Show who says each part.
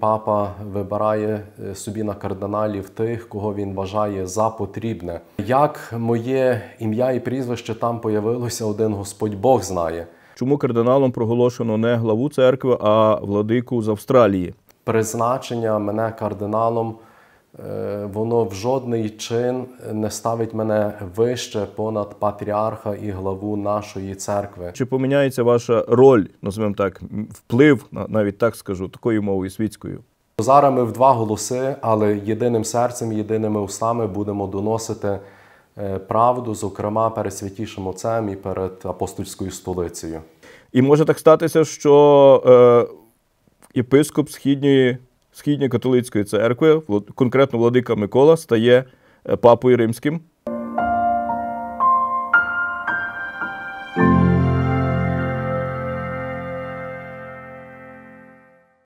Speaker 1: Папа вибирає е, собі на кардиналів тих, кого він бажає за потрібне. Як моє ім'я і прізвище там появилося, один Господь Бог знає. Чому кардиналом проголошено не главу церкви, а владику з Австралії? Призначення мене кардиналом. Е, воно в жодний чин не ставить мене вище понад патріарха і главу нашої церкви.
Speaker 2: Чи поміняється ваша роль, назвемо так, вплив, навіть так скажу, такою мовою світською?
Speaker 1: Зараз ми в два голоси, але єдиним серцем, єдиними устами будемо доносити е, правду, зокрема перед святішим отцем і перед апостольською столицею.
Speaker 2: І може так статися, що е, єпископ східньої східньо-католицької церкви, конкретно владика Микола, стає е, папою римським.